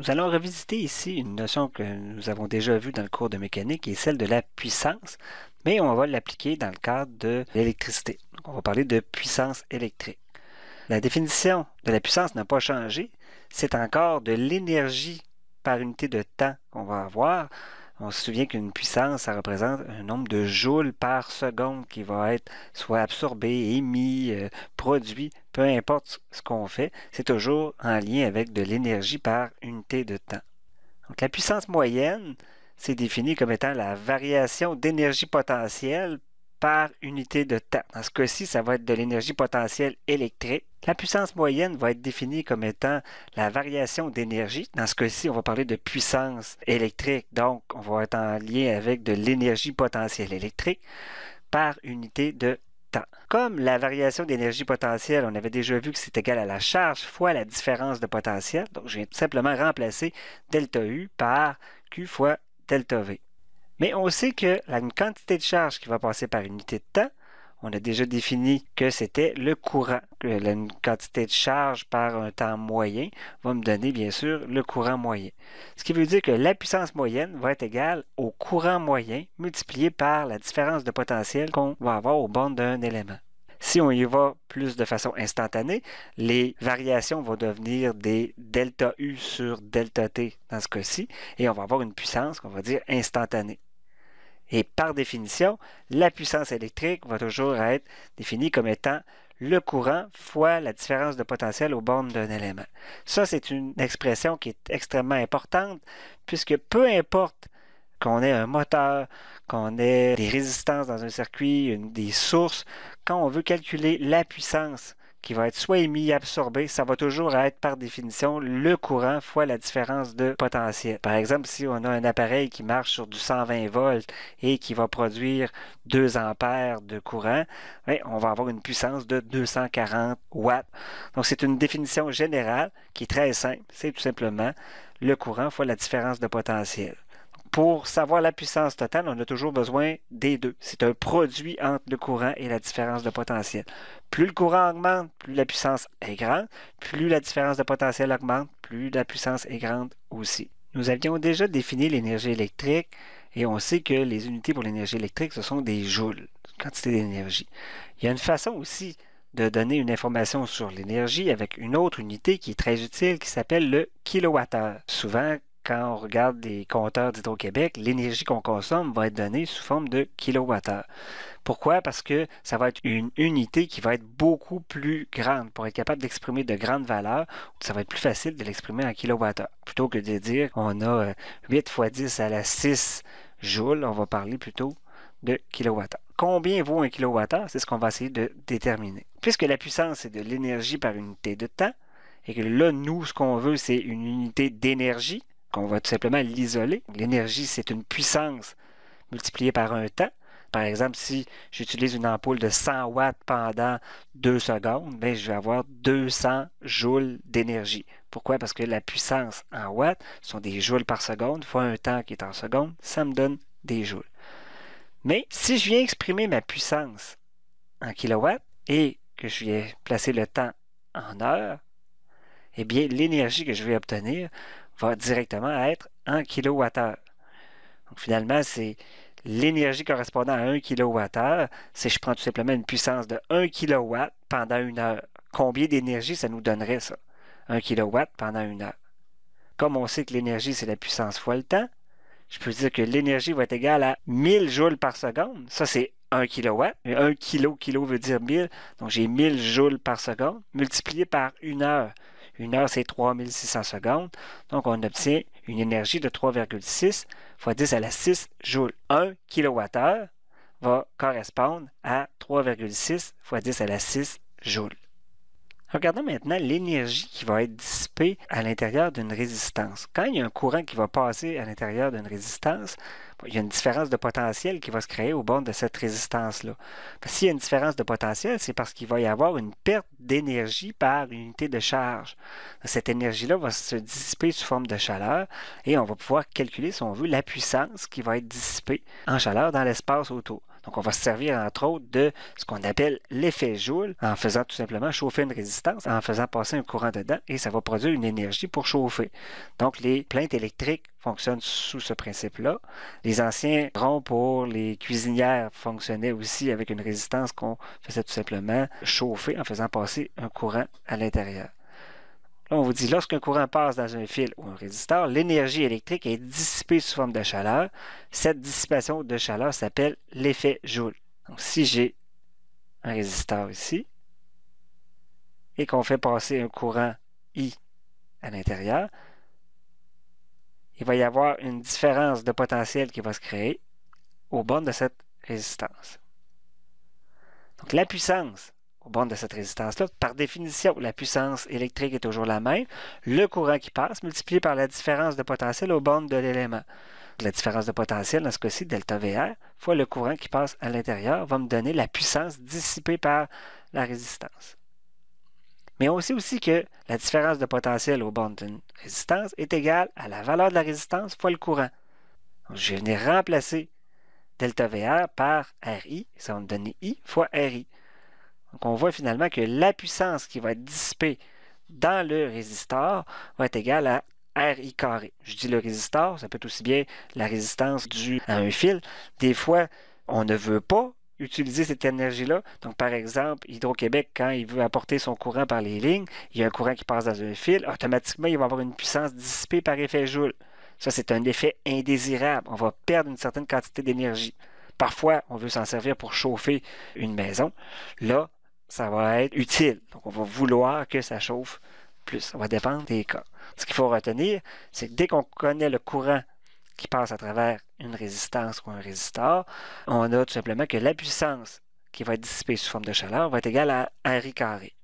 Nous allons revisiter ici une notion que nous avons déjà vue dans le cours de mécanique, qui est celle de la puissance, mais on va l'appliquer dans le cadre de l'électricité. On va parler de puissance électrique. La définition de la puissance n'a pas changé, c'est encore de l'énergie par unité de temps qu'on va avoir. On se souvient qu'une puissance, ça représente un nombre de joules par seconde qui va être soit absorbé, émis, euh, produit peu importe ce qu'on fait, c'est toujours en lien avec de l'énergie par unité de temps. Donc, la puissance moyenne, c'est défini comme étant la variation d'énergie potentielle par unité de temps. Dans ce cas-ci, ça va être de l'énergie potentielle électrique. La puissance moyenne va être définie comme étant la variation d'énergie. Dans ce cas-ci, on va parler de puissance électrique, donc on va être en lien avec de l'énergie potentielle électrique par unité de comme la variation d'énergie potentielle, on avait déjà vu que c'est égal à la charge fois la différence de potentiel, donc j'ai simplement remplacé delta U par Q fois delta V. Mais on sait que la quantité de charge qui va passer par unité de temps, on a déjà défini que c'était le courant. La quantité de charge par un temps moyen va me donner, bien sûr, le courant moyen. Ce qui veut dire que la puissance moyenne va être égale au courant moyen multiplié par la différence de potentiel qu'on va avoir au bornes d'un élément. Si on y va plus de façon instantanée, les variations vont devenir des delta U sur delta T dans ce cas-ci, et on va avoir une puissance qu'on va dire instantanée. Et par définition, la puissance électrique va toujours être définie comme étant le courant fois la différence de potentiel aux bornes d'un élément. Ça, c'est une expression qui est extrêmement importante, puisque peu importe qu'on ait un moteur, qu'on ait des résistances dans un circuit, des sources, quand on veut calculer la puissance qui va être soit émis, absorbé, ça va toujours être par définition le courant fois la différence de potentiel. Par exemple, si on a un appareil qui marche sur du 120 volts et qui va produire 2 ampères de courant, ben, on va avoir une puissance de 240 watts. Donc c'est une définition générale qui est très simple. C'est tout simplement le courant fois la différence de potentiel pour savoir la puissance totale, on a toujours besoin des deux. C'est un produit entre le courant et la différence de potentiel. Plus le courant augmente, plus la puissance est grande. Plus la différence de potentiel augmente, plus la puissance est grande aussi. Nous avions déjà défini l'énergie électrique et on sait que les unités pour l'énergie électrique, ce sont des joules, quantité d'énergie. Il y a une façon aussi de donner une information sur l'énergie avec une autre unité qui est très utile qui s'appelle le kilowattheure. Souvent, quand on regarde les compteurs d'Hydro-Québec, l'énergie qu'on consomme va être donnée sous forme de kilowattheure. Pourquoi? Parce que ça va être une unité qui va être beaucoup plus grande. Pour être capable d'exprimer de grandes valeurs, ça va être plus facile de l'exprimer en kilowattheure. Plutôt que de dire on a 8 euh, fois 10 à la 6 joules, on va parler plutôt de kilowattheure. Combien vaut un kilowattheure? C'est ce qu'on va essayer de déterminer. Puisque la puissance est de l'énergie par unité de temps, et que là, nous, ce qu'on veut, c'est une unité d'énergie qu'on va tout simplement l'isoler. L'énergie, c'est une puissance multipliée par un temps. Par exemple, si j'utilise une ampoule de 100 watts pendant 2 secondes, bien, je vais avoir 200 joules d'énergie. Pourquoi? Parce que la puissance en watts sont des joules par seconde fois un temps qui est en seconde, ça me donne des joules. Mais si je viens exprimer ma puissance en kilowatts et que je viens placer le temps en heures, eh bien, l'énergie que je vais obtenir va directement être 1 kWh. Donc finalement, c'est l'énergie correspondant à 1 kWh. Si je prends tout simplement une puissance de 1 kilowatt pendant une heure, combien d'énergie ça nous donnerait ça? 1 kilowatt pendant une heure. Comme on sait que l'énergie, c'est la puissance fois le temps, je peux dire que l'énergie va être égale à 1000 joules par seconde. Ça, c'est 1 kW. 1 kilo, kilo veut dire 1000. Donc, j'ai 1000 joules par seconde multiplié par une heure. Une heure, c'est 3600 secondes. Donc, on obtient une énergie de 3,6 fois 10 à la 6 joules. 1 kWh va correspondre à 3,6 fois 10 à la 6 joules. Regardons maintenant l'énergie qui va être dissipée à l'intérieur d'une résistance. Quand il y a un courant qui va passer à l'intérieur d'une résistance, il y a une différence de potentiel qui va se créer au bord de cette résistance-là. S'il y a une différence de potentiel, c'est parce qu'il va y avoir une perte d'énergie par unité de charge. Cette énergie-là va se dissiper sous forme de chaleur et on va pouvoir calculer, si on veut, la puissance qui va être dissipée en chaleur dans l'espace autour. Donc, on va se servir, entre autres, de ce qu'on appelle l'effet Joule en faisant tout simplement chauffer une résistance, en faisant passer un courant dedans et ça va produire une énergie pour chauffer. Donc, les plaintes électriques fonctionnent sous ce principe-là. Les anciens ronds pour les cuisinières fonctionnaient aussi avec une résistance qu'on faisait tout simplement chauffer en faisant passer un courant à l'intérieur on vous dit, lorsqu'un courant passe dans un fil ou un résistor, l'énergie électrique est dissipée sous forme de chaleur. Cette dissipation de chaleur s'appelle l'effet Joule. Donc, si j'ai un résistor ici et qu'on fait passer un courant I à l'intérieur, il va y avoir une différence de potentiel qui va se créer au bord de cette résistance. Donc la puissance aux de cette résistance-là. Par définition, la puissance électrique est toujours la même. Le courant qui passe multiplié par la différence de potentiel aux bornes de l'élément. La différence de potentiel, dans ce cas-ci, delta VR, fois le courant qui passe à l'intérieur, va me donner la puissance dissipée par la résistance. Mais on sait aussi que la différence de potentiel aux bornes d'une résistance est égale à la valeur de la résistance fois le courant. je vais venir remplacer delta VR par RI, ça va me donner I fois RI. Donc on voit finalement que la puissance qui va être dissipée dans le résistor va être égale à RI carré. Je dis le résistor, ça peut être aussi bien la résistance due à un fil. Des fois, on ne veut pas utiliser cette énergie-là. Donc, par exemple, Hydro-Québec, quand il veut apporter son courant par les lignes, il y a un courant qui passe dans un fil, automatiquement, il va avoir une puissance dissipée par effet Joule. Ça, c'est un effet indésirable. On va perdre une certaine quantité d'énergie. Parfois, on veut s'en servir pour chauffer une maison. Là, ça va être utile. on va vouloir que ça chauffe plus. Ça va dépendre des cas. Ce qu'il faut retenir, c'est que dès qu'on connaît le courant qui passe à travers une résistance ou un résistor, on a tout simplement que la puissance qui va être dissipée sous forme de chaleur va être égale à R carré.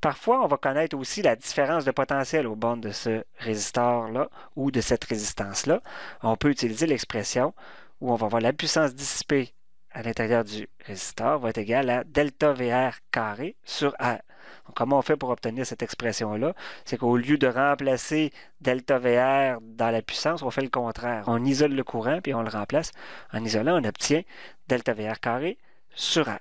Parfois, on va connaître aussi la différence de potentiel au bornes de ce résistor-là ou de cette résistance-là. On peut utiliser l'expression où on va voir la puissance dissipée à l'intérieur du résistor va être égal à delta VR carré sur R. comment on fait pour obtenir cette expression-là? C'est qu'au lieu de remplacer delta VR dans la puissance, on fait le contraire. On isole le courant puis on le remplace. En isolant, on obtient delta VR carré sur R.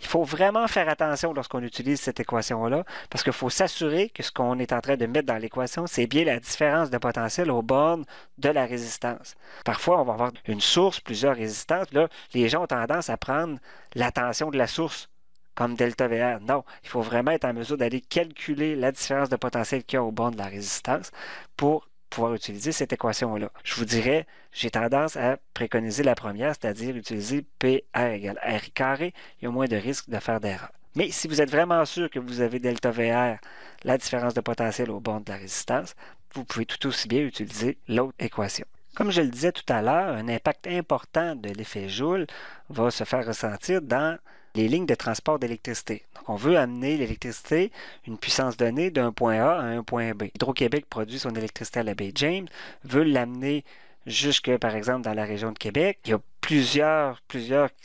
Il faut vraiment faire attention lorsqu'on utilise cette équation-là, parce qu'il faut s'assurer que ce qu'on est en train de mettre dans l'équation, c'est bien la différence de potentiel aux bornes de la résistance. Parfois, on va avoir une source, plusieurs résistances. Là, les gens ont tendance à prendre la tension de la source comme delta VR. Non, il faut vraiment être en mesure d'aller calculer la différence de potentiel qu'il y a aux bornes de la résistance pour pouvoir utiliser cette équation-là. Je vous dirais, j'ai tendance à préconiser la première, c'est-à-dire utiliser PR égale R carré. Il y a moins de risque de faire d'erreur. Mais si vous êtes vraiment sûr que vous avez delta VR, la différence de potentiel au bond de la résistance, vous pouvez tout aussi bien utiliser l'autre équation. Comme je le disais tout à l'heure, un impact important de l'effet Joule va se faire ressentir dans les lignes de transport d'électricité. on veut amener l'électricité, une puissance donnée, d'un point A à un point B. Hydro-Québec produit son électricité à la baie James, veut l'amener jusque, par exemple, dans la région de Québec. Il n'y a plusieurs,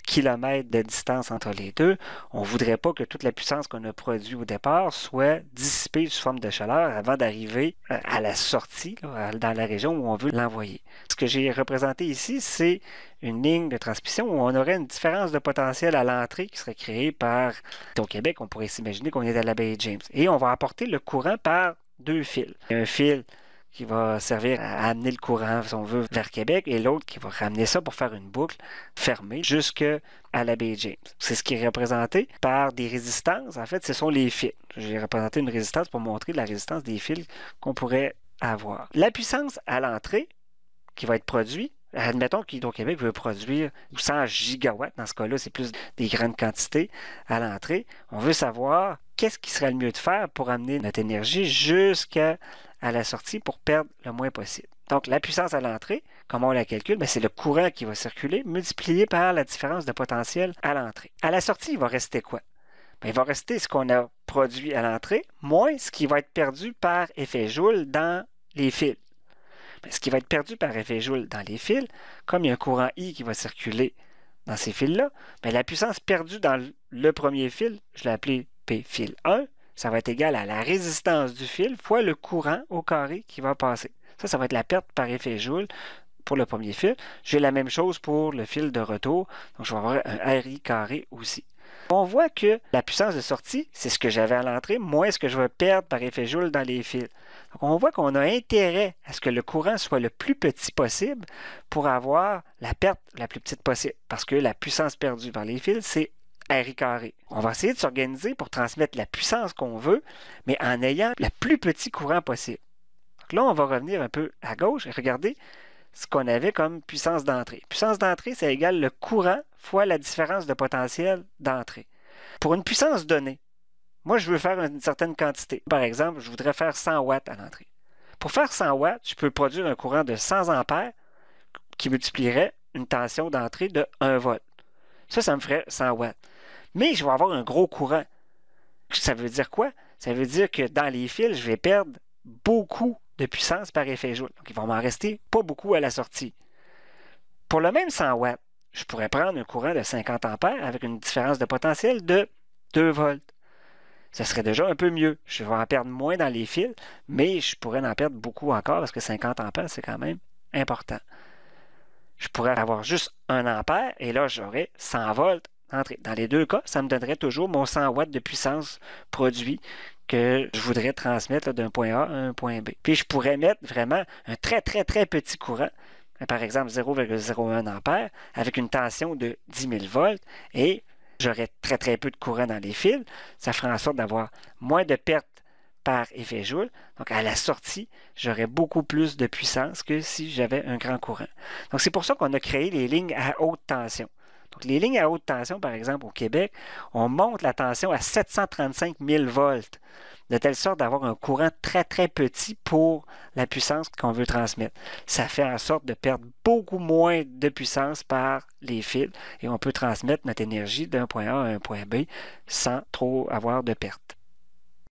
kilomètres de distance entre les deux. On ne voudrait pas que toute la puissance qu'on a produite au départ soit dissipée sous forme de chaleur avant d'arriver euh, à la sortie, dans la région où on veut l'envoyer. Ce que j'ai représenté ici, c'est une ligne de transmission où on aurait une différence de potentiel à l'entrée qui serait créée par... Au Québec, on pourrait s'imaginer qu'on est à la baie James. Et on va apporter le courant par deux fils. Un fil qui va servir à amener le courant, si on veut, vers Québec, et l'autre qui va ramener ça pour faire une boucle fermée jusque à la baie James. C'est ce qui est représenté par des résistances. En fait, ce sont les fils. J'ai représenté une résistance pour montrer la résistance des fils qu'on pourrait avoir. La puissance à l'entrée qui va être produite, Admettons qu'Hydro-Québec veut produire 100 gigawatts, dans ce cas-là, c'est plus des grandes quantités à l'entrée. On veut savoir qu'est-ce qui serait le mieux de faire pour amener notre énergie jusqu'à à la sortie pour perdre le moins possible. Donc, la puissance à l'entrée, comment on la calcule? Ben, c'est le courant qui va circuler multiplié par la différence de potentiel à l'entrée. À la sortie, il va rester quoi? Ben, il va rester ce qu'on a produit à l'entrée, moins ce qui va être perdu par effet Joule dans les fils. Ben, ce qui va être perdu par effet Joule dans les fils, comme il y a un courant I qui va circuler dans ces fils-là, la puissance perdue dans le premier fil, je l'ai appelé P fil 1, ça va être égal à la résistance du fil fois le courant au carré qui va passer. Ça, ça va être la perte par effet Joule pour le premier fil. J'ai la même chose pour le fil de retour. Donc, je vais avoir un RI carré aussi. On voit que la puissance de sortie, c'est ce que j'avais à l'entrée, moins ce que je vais perdre par effet Joule dans les fils. Donc, on voit qu'on a intérêt à ce que le courant soit le plus petit possible pour avoir la perte la plus petite possible, parce que la puissance perdue par les fils, c'est on va essayer de s'organiser pour transmettre la puissance qu'on veut, mais en ayant le plus petit courant possible. Donc là, on va revenir un peu à gauche et regarder ce qu'on avait comme puissance d'entrée. Puissance d'entrée, ça égale le courant fois la différence de potentiel d'entrée. Pour une puissance donnée, moi, je veux faire une certaine quantité. Par exemple, je voudrais faire 100 watts à l'entrée. Pour faire 100 watts, je peux produire un courant de 100 ampères qui multiplierait une tension d'entrée de 1 volt. Ça, ça me ferait 100 watts mais je vais avoir un gros courant. Ça veut dire quoi? Ça veut dire que dans les fils, je vais perdre beaucoup de puissance par effet joule. Donc, il va m'en rester pas beaucoup à la sortie. Pour le même 100 watts, je pourrais prendre un courant de 50 ampères avec une différence de potentiel de 2 volts. Ce serait déjà un peu mieux. Je vais en perdre moins dans les fils, mais je pourrais en perdre beaucoup encore parce que 50 ampères, c'est quand même important. Je pourrais avoir juste 1 ampère et là, j'aurais 100 volts dans les deux cas, ça me donnerait toujours mon 100 watts de puissance produit que je voudrais transmettre d'un point A à un point B. Puis je pourrais mettre vraiment un très très très petit courant, hein, par exemple 0,01 ampère, avec une tension de 10 000 volts et j'aurais très très peu de courant dans les fils. Ça ferait en sorte d'avoir moins de pertes par effet Joule. Donc, à la sortie, j'aurais beaucoup plus de puissance que si j'avais un grand courant. Donc, c'est pour ça qu'on a créé les lignes à haute tension les lignes à haute tension, par exemple, au Québec, on monte la tension à 735 000 volts, de telle sorte d'avoir un courant très, très petit pour la puissance qu'on veut transmettre. Ça fait en sorte de perdre beaucoup moins de puissance par les fils et on peut transmettre notre énergie d'un point A à un point B sans trop avoir de perte.